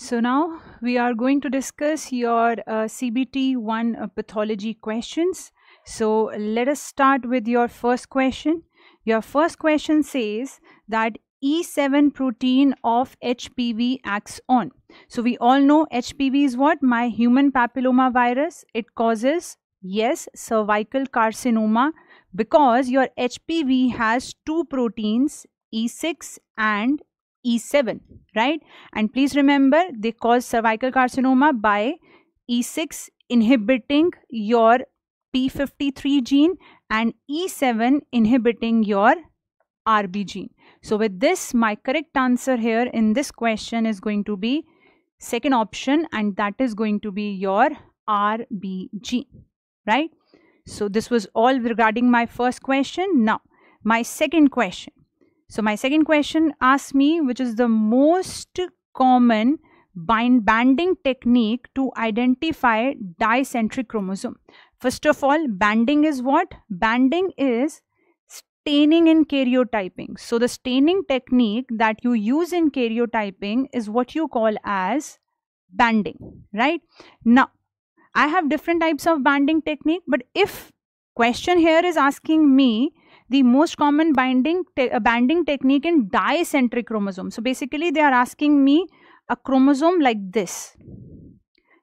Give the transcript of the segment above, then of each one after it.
So now we are going to discuss your uh, CBT1 uh, pathology questions. So let us start with your first question. Your first question says that E7 protein of HPV acts on. So we all know HPV is what? My human papilloma virus. It causes, yes, cervical carcinoma because your HPV has two proteins, E6 and E7, right? And please remember they cause cervical carcinoma by E6 inhibiting your P53 gene and E7 inhibiting your RB gene. So with this, my correct answer here in this question is going to be second option and that is going to be your RB gene, right? So this was all regarding my first question. Now, my second question. So my second question asks me which is the most common bind banding technique to identify dicentric chromosome. First of all, banding is what? Banding is staining in karyotyping. So the staining technique that you use in karyotyping is what you call as banding, right? Now, I have different types of banding technique, but if question here is asking me the most common binding te banding technique in dicentric chromosome. So basically they are asking me a chromosome like this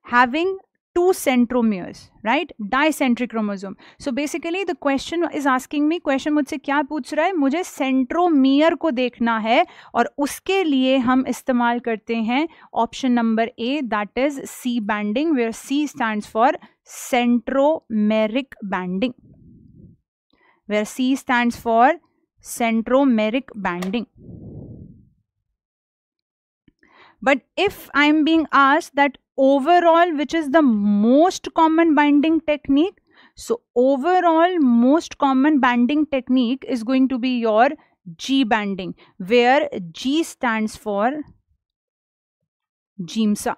having two centromeres, right? Dicentric chromosome. So basically the question is asking me, question mujhse kya पूछ raha hai mujhe centromere ko dekhna hai aur uske liye hum istemal karte hain option number a that is c banding where c stands for centromeric banding where C stands for centromeric banding. But if I am being asked that overall which is the most common binding technique, so overall most common banding technique is going to be your G banding where G stands for GIMSA.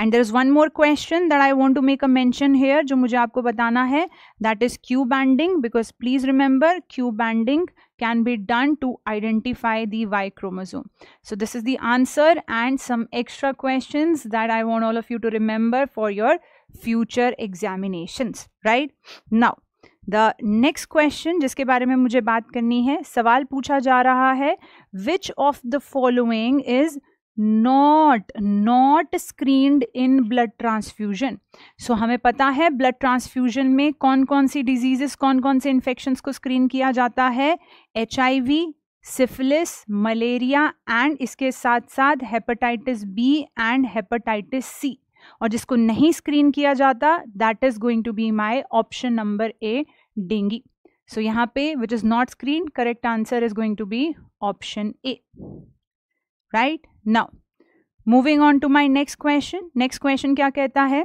And there is one more question that I want to make a mention here जो मुझे आपको बताना है that is Q banding because please remember Q banding can be done to identify the Y chromosome so this is the answer and some extra question that I want all of you to remember for your future examination right now the next question जिसके बारे में मुझे बात करनी है सवाल पूछा जा रहा है which of the following is not not screened in blood transfusion so हमें पता है ब्लड ट्रांसफ्यूजन में कौन कौन सी डिजीजेस कौन कौन से इन्फेक्शंस को स्क्रीन किया जाता है एच सिफिलिस मलेरिया एंड इसके साथ साथ hepatitis B and hepatitis C और जिसको नहीं स्क्रीन किया जाता that is going to be my option number A dengue so यहाँ पे which is not screen correct answer is going to be option A right now moving on to my next question next question क्या कहता है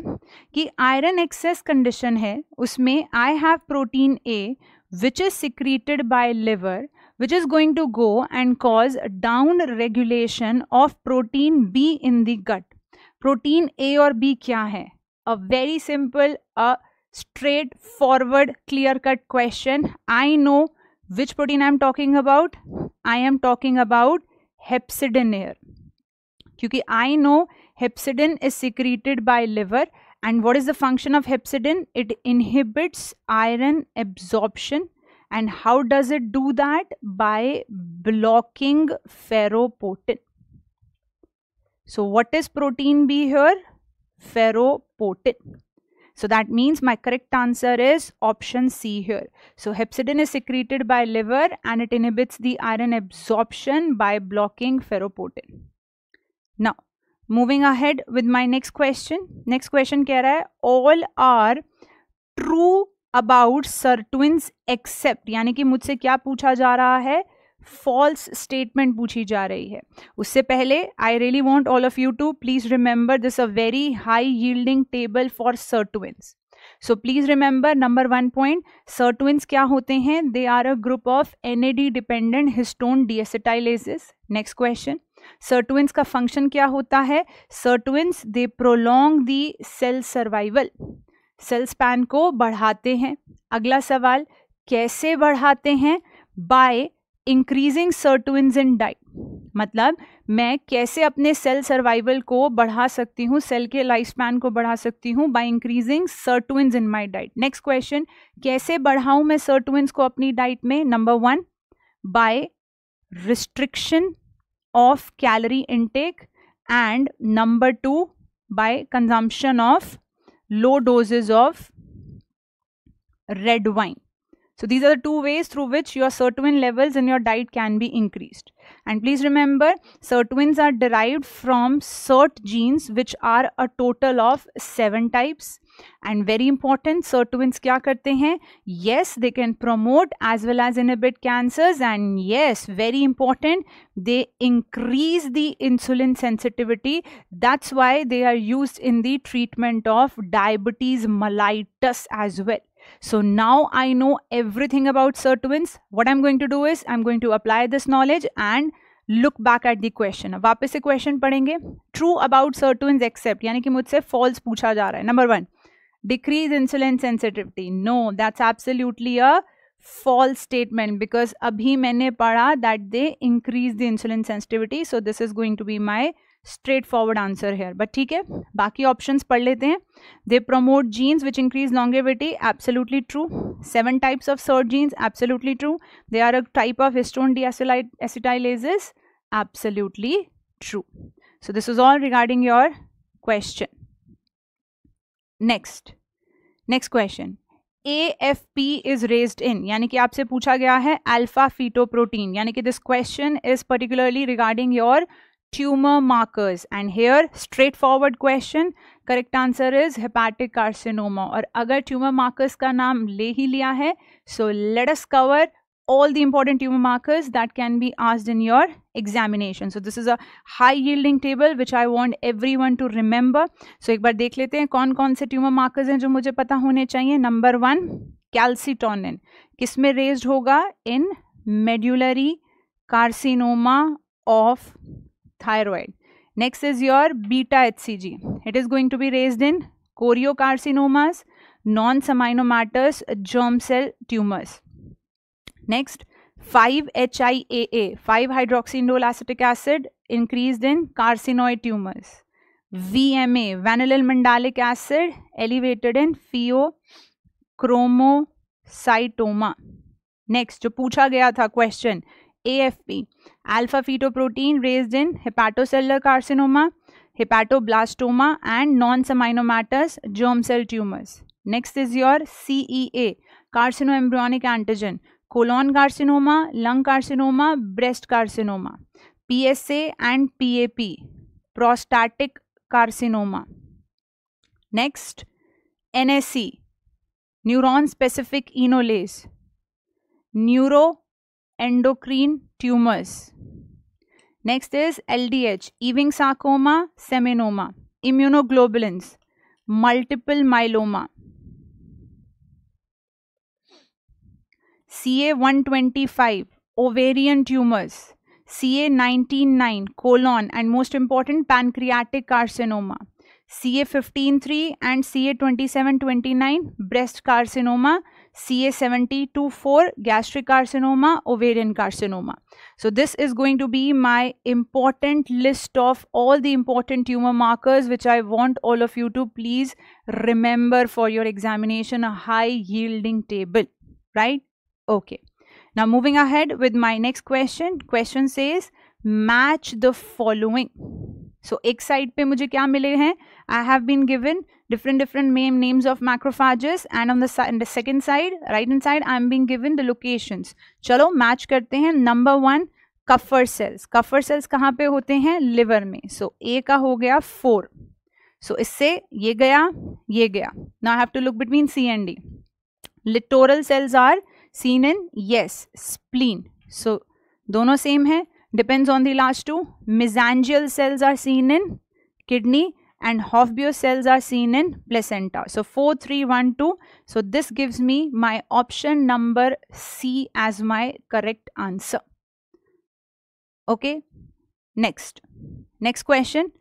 कि iron excess condition है उसमें I have protein A which is secreted by liver which is going to go and cause down regulation of protein B in the gut protein A और B क्या है a very simple a straight forward clear cut question I know which protein I am talking about I am talking about hepcidin here because I know hepcidin is secreted by liver and what is the function of hepcidin it inhibits iron absorption and how does it do that by blocking ferroportin. so what is protein b here Ferroportin. So that means my correct answer is option C here. So hepcidin is secreted by liver and it inhibits the iron absorption by blocking ferroportin. Now, moving ahead with my next question. Next question kya raha hai? All are true about sirtuins except यानी कि मुझसे क्या पूछा जा रहा है false statement पूछी जा रही है उससे पहले I really want all of you to please remember this a very high yielding table for sirtuins so please remember number one point sirtuins क्या होते हैं they are a group of N A D dependent histone deacetylases next question sirtuins का function क्या होता है sirtuins they prolong the cell survival cell span को बढ़ाते हैं अगला सवाल कैसे बढ़ाते हैं by increasing sirtuins in diet मतलब मैं कैसे अपने सेल सर्वाइवल को बढ़ा सकती हूँ सेल के लाइफ स्पैन को बढ़ा सकती हूँ by increasing sirtuins in my diet next question कैसे बढ़ाऊँ मैं सर्टुन्स को अपनी डाइट में number one by restriction of calorie intake and number two by consumption of low doses of red wine So these are the two ways through which your sirtuin levels in your diet can be increased. And please remember, sirtuins are derived from sirt genes, which are a total of seven types. And very important, sirtuins kya karte hain? Yes, they can promote as well as inhibit cancers. And yes, very important, they increase the insulin sensitivity. That's why they are used in the treatment of diabetes mellitus as well. So now I know everything about cert What I'm going to do is I'm going to apply this knowledge and look back at the question. वापस से question पढ़ेंगे. True about cert except यानी कि मुझसे false पूछा जा रहा है. Number one, decrease insulin sensitivity. No, that's absolutely a false statement because अभी मैंने पढ़ा that they increase the insulin sensitivity. So this is going to be my straight forward answer here but ठीक है बाकी ऑप्शंस पढ़ लेते हैं they promote genes which increase longevity absolutely true seven types of sirt genes absolutely true they are a type of histone deacetylases absolutely true is all regarding your question next next question A F P is raised in यानी कि आपसे पूछा गया है alpha feto fetoprotein यानी कि this question is particularly regarding your tumor markers and here straightforward question correct answer is hepatic carcinoma or agar tumor markers ka naam le hi liya hai so let us cover all the important tumor markers that can be asked in your examination so this is a high yielding table which I want everyone to remember so ek bar dekh lete hain kon kon se tumor markers hain jo mujhe pata hone chahiye number 1 calcitonin kis mein raised hoga in medullary carcinoma of thyroid. Next is your beta HCG. It is going to be raised in choriocarcinomas, non-seminomatous germ cell tumors. Next, 5-HIAA, 5-hydroxyindole acetic acid increased in carcinoid tumors. VMA, vanillin mandelic acid elevated in pheochromocytoma. Next जो पूछा गया था question AFP alpha fetoprotein raised in hepatocellular carcinoma hepatoblastoma and non seminomatous germ cell tumours next is your CEA carcino embryonic antigen colon carcinoma lung carcinoma breast carcinoma PSA and PAP prostatic carcinoma next NSE neuron specific enolase neuro endocrine tumors. Next is LDH, Ewing sarcoma, seminoma, immunoglobulins, multiple myeloma. CA125, ovarian tumors, CA199, colon and most important pancreatic carcinoma. CA153 and CA2729 breast carcinoma, ca 24 gastric carcinoma, ovarian carcinoma. So this is going to be my important list of all the important tumor markers which I want all of you to please remember for your examination a high yielding table, right? Okay. Now moving ahead with my next question. Question says match the following so so, एक साइड पे मुझे क्या मिले हैं I have been given different different मेम names of macrophages and on the second side right hand side I am been given the locations चलो match करते हैं number one Kupffer cells Kupffer cells कहाँ पे होते हैं लिवर में सो so, ए का हो गया फोर सो so, इससे ये गया ये गया ना I have to look between C and D littoral cells are seen in yes spleen so दोनों सेम है depends on the last two. Mesangial cells are seen in kidney and Hofbauer cells are seen in placenta. So 4312. So this gives me my option number C as my correct answer. Okay. Next. Next question.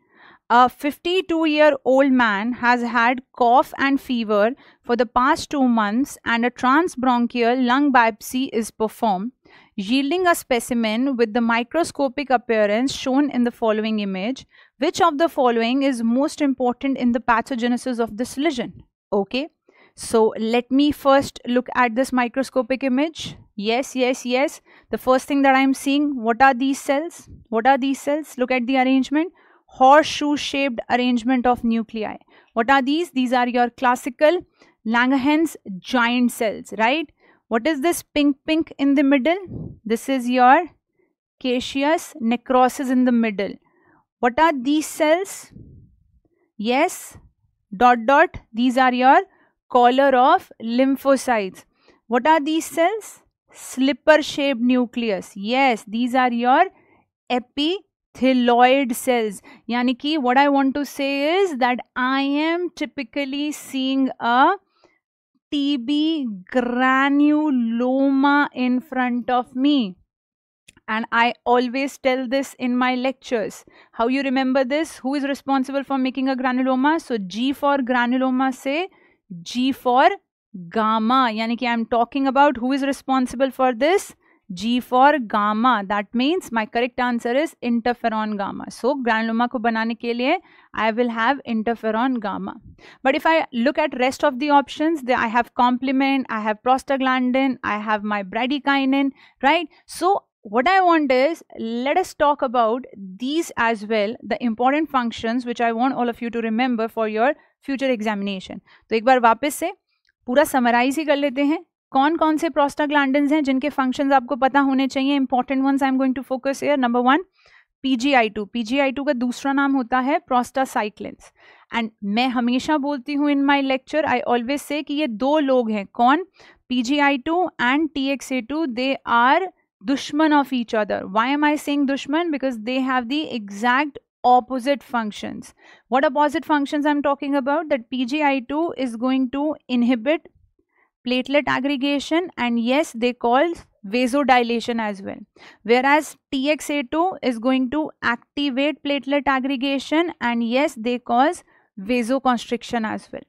A 52 year old man has had cough and fever for the past two months and a transbronchial lung biopsy is performed yielding a specimen with the microscopic appearance shown in the following image. Which of the following is most important in the pathogenesis of this lesion? Okay, so let me first look at this microscopic image. Yes, yes, yes. The first thing that I am seeing, what are these cells? What are these cells? Look at the arrangement. Horseshoe shaped arrangement of nuclei. What are these? These are your classical Langerhans giant cells, right? What is this pink pink in the middle? This is your caseous necrosis in the middle. What are these cells? Yes, dot dot, these are your collar of lymphocytes. What are these cells? Slipper shaped nucleus. Yes, these are your epithyloid cells. Yani ki what I want to say is that I am typically seeing a TB granuloma in front of me. And I always tell this in my lectures. How you remember this? Who is responsible for making a granuloma? So G for granuloma say G for gamma. Yani ki I am talking about who is responsible for this? G for gamma. That means my correct answer is interferon gamma. So granuloma को बनाने के लिए I will have interferon gamma. But if I look at rest of the options, there I have complement, I have prostaglandin, I have my bradykinin, right? So what I want is let us talk about these as well, the important functions which I want all of you to remember for your future examination. तो एक बार वापस से पूरा summarise ही कर लेते हैं कौन कौन से प्रोस्टाग्लैंड हैं जिनके फंक्शंस आपको पता होने चाहिए important ones I am going to focus here number one PGI two PGI two का दूसरा नाम होता है प्रोस्टासाइक्लिन एंड मैं हमेशा बोलती हूँ इन माई लेक्चर आई ऑलवेज से कि ये दो लोग हैं कौन P G I two and T X A two they are दुश्मन of each other why am I saying दुश्मन because they have the exact opposite functions. What opposite functions I'm talking about? That PGI2 is going to inhibit platelet aggregation and yes they call vasodilation as well whereas TXA2 is going to activate platelet aggregation and yes they cause vasoconstriction as well.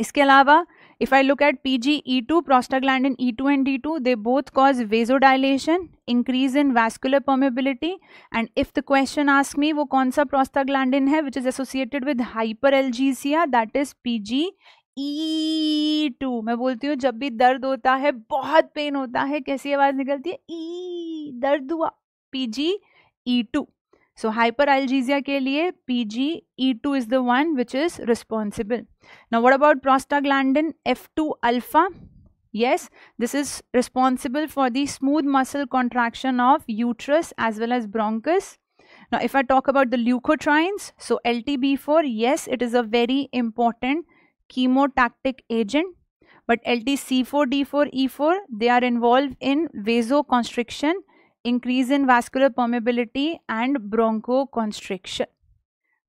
Iske alawa, if I look at PGE2 prostaglandin E2 and D2 they both cause vasodilation increase in vascular permeability and if the question asks me वो कौन prostaglandin है which is associated with hyperalgesia that is PGE E two मैं बोलती हूँ जब भी दर्द होता है बहुत पेन होता है कैसी आवाज निकलती है ई दर्द हुआ P G E two so hyperalgesia के लिए P G E two is the one which is responsible ना what about prostaglandin F two alpha yes this is responsible for the smooth muscle contraction of uterus as well as bronchus ना if I talk about the leukotrienes so L T B four yes it is a very important chemotactic agent but lt c4 d4 e4 they are involved in vasoconstriction, increase in vascular permeability and bronchoconstriction.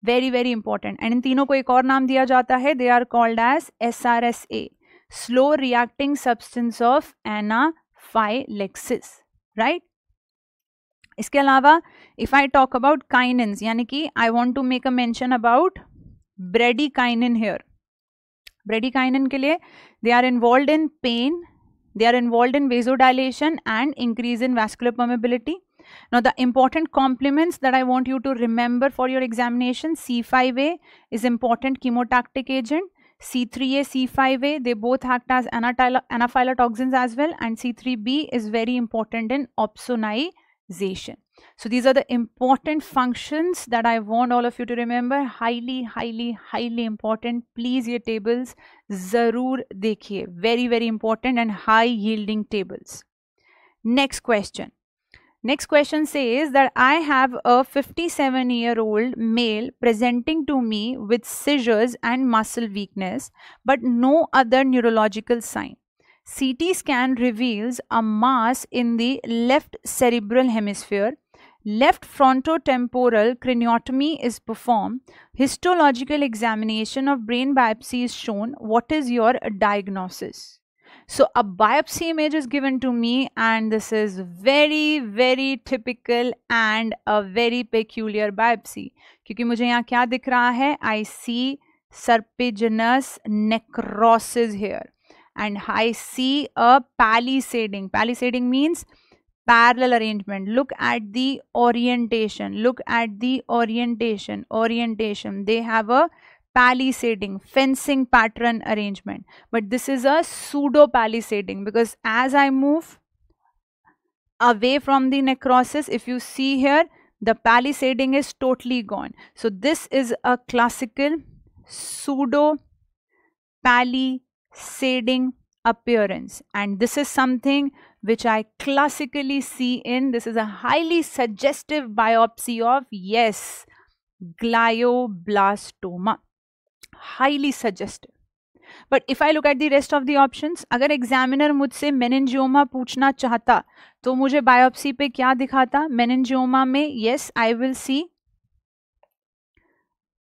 Very very important and in tino ko ek aur naam diya jata hai they are called as SRSA slow reacting substance of anaphylaxis right. iske alawa if I talk about kinins yani ki I want to make a mention about bradykinin here bradykinin के लिए they are involve in pain they are involved in vasodilation and increase in vascular permeability now the important complements that i want you to remember for your examination c5a is important chemotactic agent c3a c5a they both act as anaphylatoxins as well and c3b is very important in opsonization so these are the important functions that I want all of you to remember. Highly, highly, highly important. Please your tables zarur dekhiye. Very, very important and high yielding tables. Next question. Next question says that I have a 57 year old male presenting to me with seizures and muscle weakness, but no other neurological sign. CT scan reveals a mass in the left cerebral hemisphere left frontotemporal craniotomy is performed, histological examination of brain biopsy is shown, what is your diagnosis? So a biopsy image is given to me and this is very very typical and a very peculiar biopsy. I see serpiginous necrosis here and I see a palisading. Palisading means parallel arrangement look at the orientation look at the orientation orientation they have a palisading fencing pattern arrangement but this is a pseudo palisading because as i move away from the necrosis if you see here the palisading is totally gone so this is a classical pseudo palisading appearance and this is something which I classically see in. This is a highly suggestive biopsy of, yes, glioblastoma. Highly suggestive. But if I look at the rest of the options अगर examiner मुझसे meningioma पूछना चाहता तो मुझे biopsy पे क्या दिखाता मेनेंजियोमा में येस आई विल सी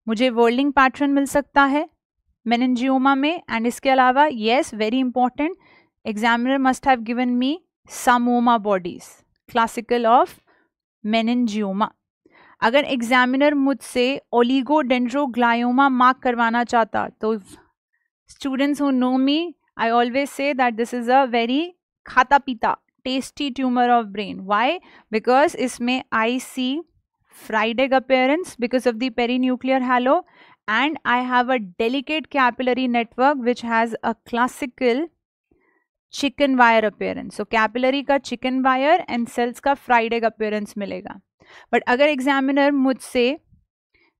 मुझे वर्ल्डिंग पैटर्न मिल सकता है मेनेंजियोमा में एंड इसके अलावा yes very important examiner must have given me psammoma bodies classical of meningioma अगर एग्जामिनर मुझसे ओलिगोडेंड्रोग्लायोमा मार्क करवाना चाहता तो students who know me I always say that this is a very खाता पीता tasty tumour of brain why because इसमें I see fried egg appearance because of the perinuclear halo and I have a delicate capillary network which has a classical chicken wire appearance so capillary का chicken wire and cells का fried egg appearance मिलेगा but अगर examiner मुझसे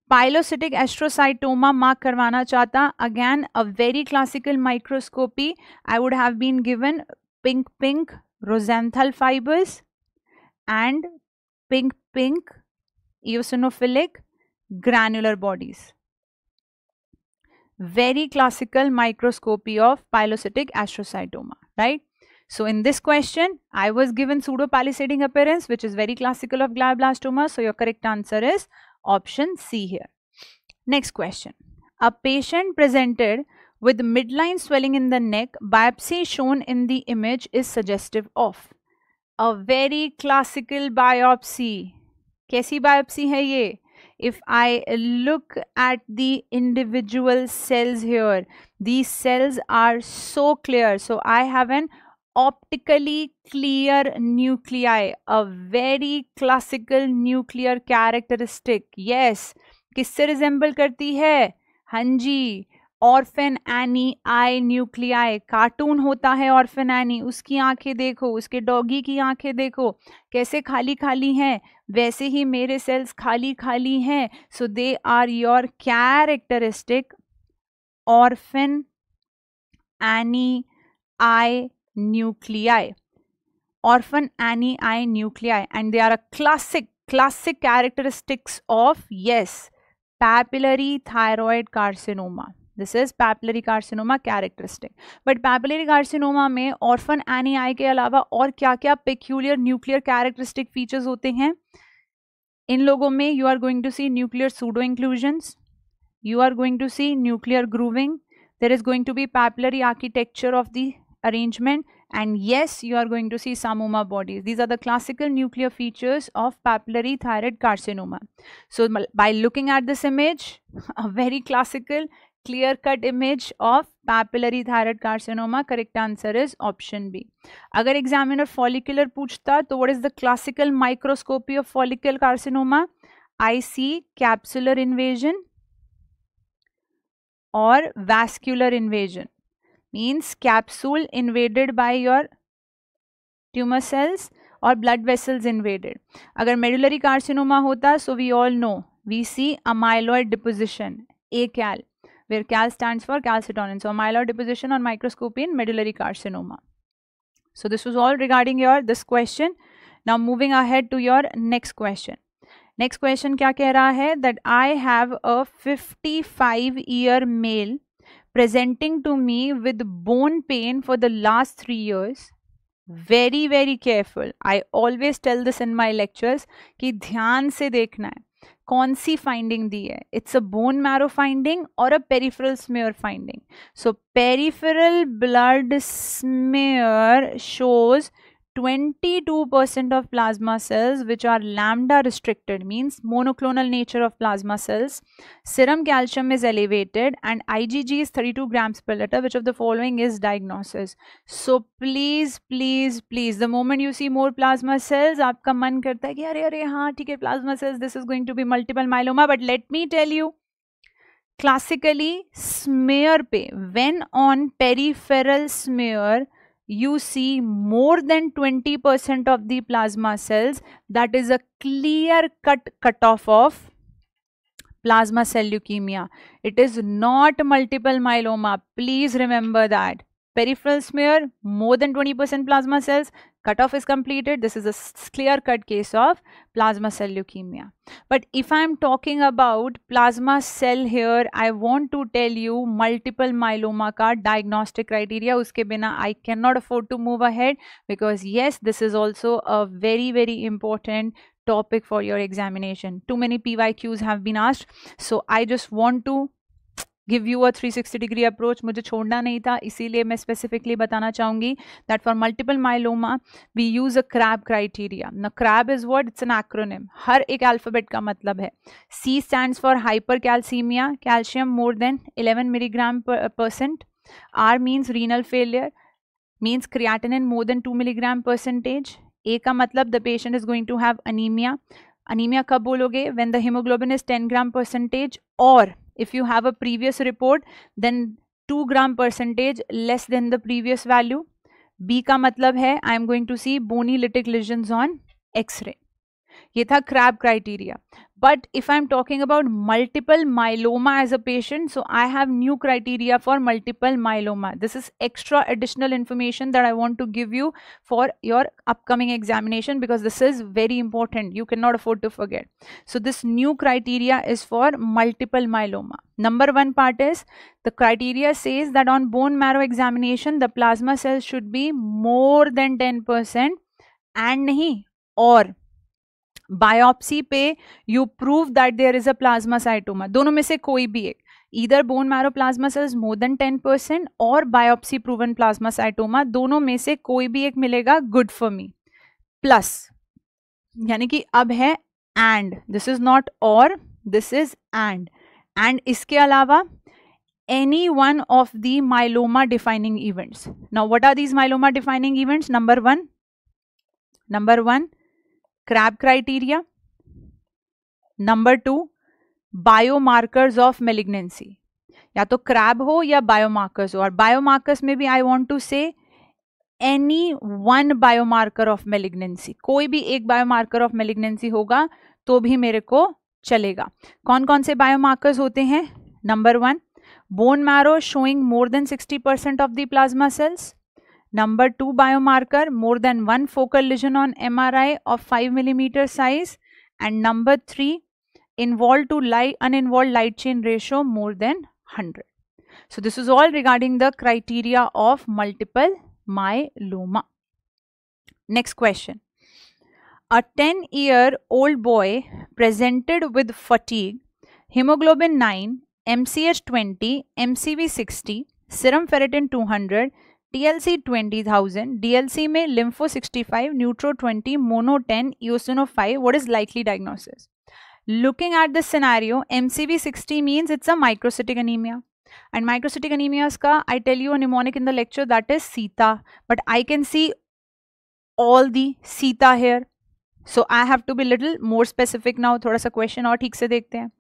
pilocytic astrocytoma mark करवाना चाहता again a very classical microscopy I would have been given pink pink Rosenthal fibres and pink pink eosinophilic granular bodies very classical microscopy of pilocytic astrocytoma right? So in this question, I was given pseudo palisading appearance, which is very classical of glioblastoma. So your correct answer is option C here. Next question. A patient presented with midline swelling in the neck, biopsy shown in the image is suggestive of. A very classical biopsy. कैसी biopsy yeh? if I look at the individual cells here, these cells are so clear. So I have an optically clear nuclei, a very classical nuclear characteristic. Yes, किससे resemble करती है? हाँ जी orphan Annie eye nuclei cartoon होता है orphan any उसकी आंखें देखो उसके डॉगी की आंखें देखो कैसे खाली खाली हैं वैसे ही मेरे सेल्स खाली खाली हैं so they are your characteristic orphan Annie eye nuclei orphan Annie eye nuclei and they are a classic classic characteristics of yes papillary thyroid carcinoma this is papillary carcinoma characteristic but papillary carcinoma में orphan Annie eye के अलावा और क्या क्या peculiar nuclear characteristic features होते हैं इन लोगों में you are going to see nuclear pseudo inclusions you are going to see nuclear grooving there is going to be papillary architecture of the arrangement and yes you are going to see psammoma bodies these are the classical nuclear features of papillary thyroid carcinoma so by looking at this image a very classical clear cut image of papillary thyroid carcinoma correct answer is option B अगर examiner follicular पूछता तो what is the classical microscopy of follicular carcinoma I see capsular invasion और vascular invasion means capsule invaded by your tumour cells और blood vessels invaded अगर medullary carcinoma होता so we all know we see amyloid deposition a cal where cal stands for calcitonin so myeloid deposition on microscopy in medullary carcinoma so this was all regarding your this question now moving ahead to your next question next question क्या कह रहा है that i have a 55 year male presenting to me with bone pain for the last three years very very careful I always tell this in my lectures कि ध्यान से देखना है कौन सी फाइंडिंग दी है it's a bone marrow finding और a peripheral smear finding so peripheral blood smear shows 22% of plasma cells which are lambda restricted means monoclonal nature of plasma cells serum calcium is elevated and igg is 32 grams per liter which of the following is diagnosis so please please please the moment you see more plasma cells aapka man karta hai ki are are ha theek hai plasma cells this is going to be multiple myeloma but let me tell you classically smear pe when on peripheral smear you see more than 20% of the plasma cells, that is a clear cut cutoff of plasma cell leukemia. It is not multiple myeloma. Please remember that. Peripheral smear, more than 20% plasma cells cutoff is completed. This is a clear-cut case of plasma cell leukemia. But if I'm talking about plasma cell here, I want to tell you multiple myeloma ka diagnostic criteria. Uske bina I cannot afford to move ahead because yes, this is also a very, very important topic for your examination. Too many PYQs have been asked. So I just want to give you a 360 degree approach मुझे छोड़ना नहीं था इसीलिए मैं specifically बताना चाहूंगी that for multiple myeloma we use a CRAB criteria न CRAB is word it's an acronym हर एक अल्फ़ाबेट का मतलब है C stand for hypercalcaemia calcium more than eleven milligram percent R means renal failure means creatinine more than two milligram percentage A का मतलब the patient is going to have anaemia anaemia कब बोलोगे when the haemoglobin is ten gram percentage और if you have a previous report then 2 gram percentage less than the previous value b ka matlab hai i am going to see bony lytic lesions on x ray ये था CRAB criteria But if I'm talking about multiple myeloma as a patient, so I have new criteria for multiple myeloma. This is extra additional information that I want to give you for your upcoming examination because this is very important. You cannot afford to forget. So this new criteria is for multiple myeloma. Number one part is the criteria says that on bone marrow examination, the plasma cells should be more than 10% and nahi or biopsy पे you prove that there is a plasmacytoma दोनों में से कोई भी एक इधर bone marrow plasma cells more than ten percent और biopsy proven plasmacytoma दोनों में से कोई भी एक मिलेगा गुड फॉर मी प्लस यानी कि अब है एंड दिस इज नॉट और दिस इज एंड एंड इसके अलावा any one of the myeloma defining events now what are these myeloma defining events number 1 number one CRAB criteria number two biomarkers of malignancy या तो crab हो या biomarkers हो और biomarkers में भी I want to say any one biomarker of malignancy कोई भी एक बायोमार्कर ऑफ मेलिग्नेंसी होगा तो भी मेरे को चलेगा कौन कौन से बायोमार्कर्स होते हैं number one bone marrow showing more than sixty percent of the plasma cells Number 2 biomarker more than one focal lesion on MRI of 5 millimeter size and number 3 involved to light uninvolved light chain ratio more than 100. So this is all regarding the criteria of multiple myeloma. Next question. A 10 year old boy presented with fatigue, hemoglobin 9, MCH 20, MCV 60, serum ferritin 200 DLC twenty thousand DLC में lympho sixty five neutro twenty mono ten eosino five what is likely diagnosis looking at this scenario M C V sixty means it's a microcytic anaemia and microcytic anaemias का I tell you a mnemonic in the lecture that is Sita but I can see all the Sita here so I have to be little more specific now थोड़ा सा question और ठीक से देखते हैं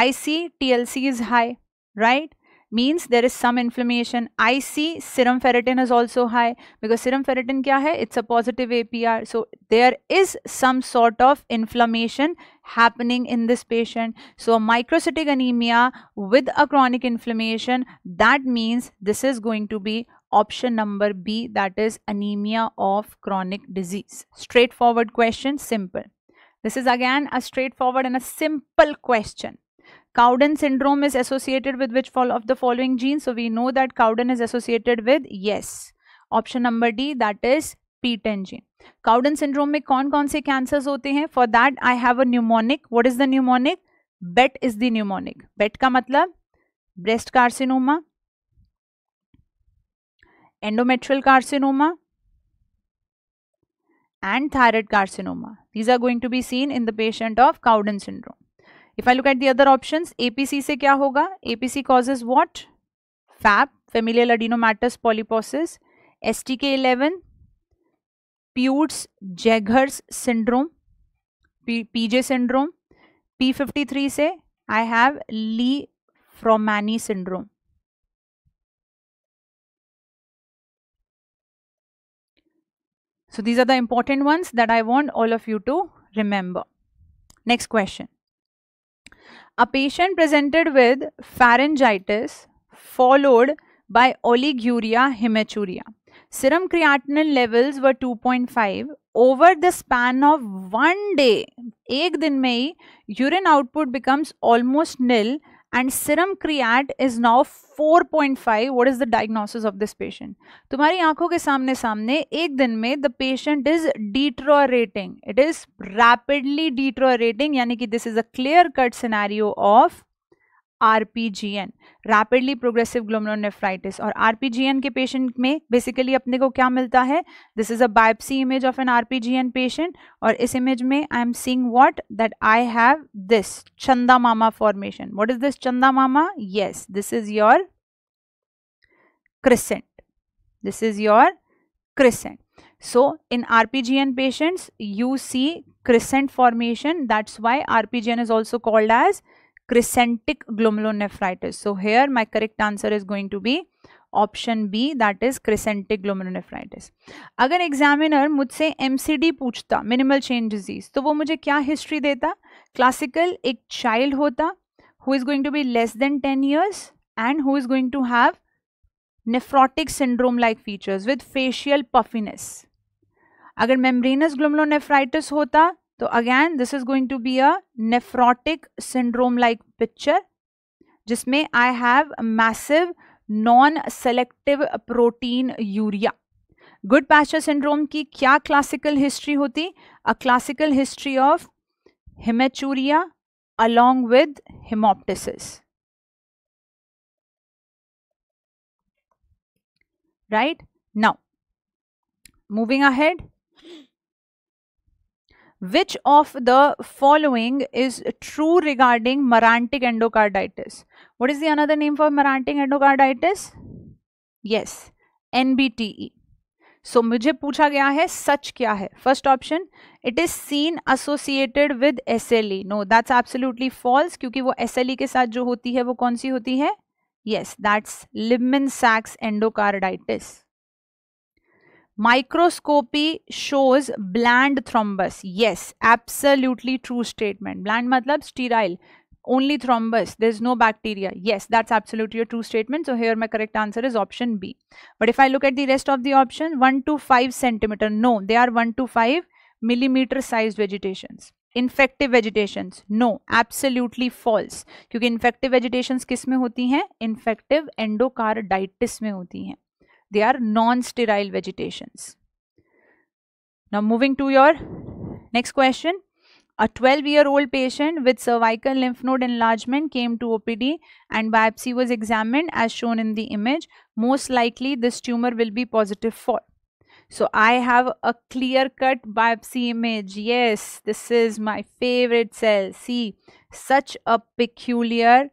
I see T L C is high right means there is some inflammation. IC, serum ferritin is also high because serum ferritin kya hai? It's a positive APR. So there is some sort of inflammation happening in this patient. So a microcytic anemia with a chronic inflammation, that means this is going to be option number B that is anemia of chronic disease. Straightforward question, simple. This is again a straightforward and a simple question. Cowden syndrome is associated with which fall of the following genes? So we know that Cowden is associated with yes. Option number D that is P10 gene. Cowden syndrome में कौन कौन se cancers hote hain? For that I have a mnemonic. What is the mnemonic? BET is the mnemonic. BET ka matlab breast carcinoma, endometrial carcinoma, and thyroid carcinoma. These are going to be seen in the patient of Cowden syndrome. If I look at the other option APC से क्या होगा APC causes what FAP familial adenomatous polyposis S T K eleven Peutz Jeghers syndrome PJ syndrome P fifty three से I have Li Fraumeni syndrome So these are the important ones that I want all of you to remember. Next question. A patient presented with pharyngitis followed by oliguria hematuria. Serum creatinine levels were 2.5. Over the span of one day, एक दिन में ही urine output becomes almost nil and serum creat is now 4.5 what is the diagnosis of this patient तुम्हारी आंखों के सामने सामने एक दिन में the patient is deteriorating it is rapidly deteriorating यानी कि this is a clear cut scenario of RPGN rapidly progressive glomerulonephritis और आरपीजीएन के पेशेंट में बेसिकली अपने को क्या मिलता है this is a biopsy image of an RPGN patient और इस इमेज में I am seeing what that I have this चंदा मामा फॉर्मेशन व्हाट इज दिस चंदा मामा yes this is your crescent this is your crescent so in RPGN patients you see crescent formation that's why RPGN is also called as crescentic glomerulonephritis so here my correct answer is going to be option B that is crescentic glomerulonephritis अगर examiner मुझसे M C D पूछता minimal change disease तो वो मुझे क्या history देता classical एक child होता who is going to be less than ten years and who is going to have nephrotic syndrome like features with facial puffiness अगर membranous glomerulonephritis होता तो again this is going to be a nephrotic syndrome like picture जिसमें I have massive non selective proteinuria Goodpasture syndrome की क्या classical history होती a classical history of haematuria along with haemoptysis right now moving ahead which of the following is true regarding marantic endocarditis what is the another name for marantic endocarditis yes nbte so so, मुझे पूछा गया है सच क्या है first option it is seen associated with S L E no that's absolutely false क्योंकि वो S L ई के साथ जो होती है वो कौन सी होती है yes that's Libman Sacks endocarditis Microscopy shows bland thrombus. Yes, absolutely true statement. Bland matlab sterile. Only thrombus. There's no bacteria. Yes, that's absolutely a true statement. So here my correct answer is option B. But if I look at the rest of the option, 1 to 5 centimeter. No, they are 1 to 5 millimeter sized vegetations. Infective vegetations. No, absolutely false. Because infective vegetations किस में infective हैं infective endocarditis they are non-sterile vegetations. Now moving to your next question. A 12-year-old patient with cervical lymph node enlargement came to OPD and biopsy was examined as shown in the image. Most likely this tumor will be positive for. So I have a clear-cut biopsy image. Yes, this is my favorite cell. See, such a peculiar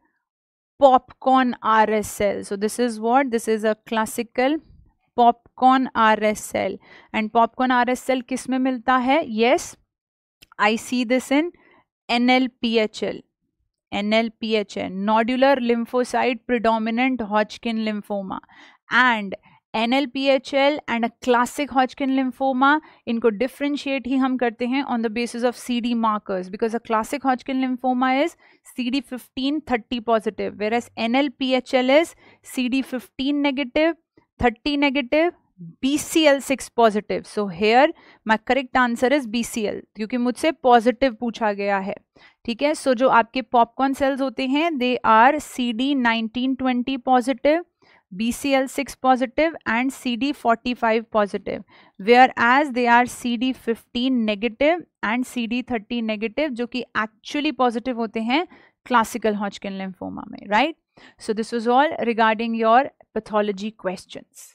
popcorn RSL. So this is what? This is a classical popcorn RSL. And popcorn RSL किस में मिलता है? Yes, I see this in NLPHL. NLPHL, nodular lymphocyte predominant Hodgkin lymphoma. And N L L P H and a classic Hodgkin lymphoma इनको differentiate ही हम करते हैं on the basis of C D markers because a classic Hodgkin lymphoma is C D fifteen thirty positive whereas N L P H L is C D fifteen negative thirty negative B C L six positive so here my correct answer is B C L क्योंकि मुझसे positive पूछा गया है ठीक है सो जो आपके popcorn cells होते हैं they are C D nineteen twenty positive BCL6 positive and CD45 positive whereas they are CD15 negative and CD30 negative jo ki actually positive hote hain classical Hodgkin lymphoma mein right so this was all regarding your pathology questions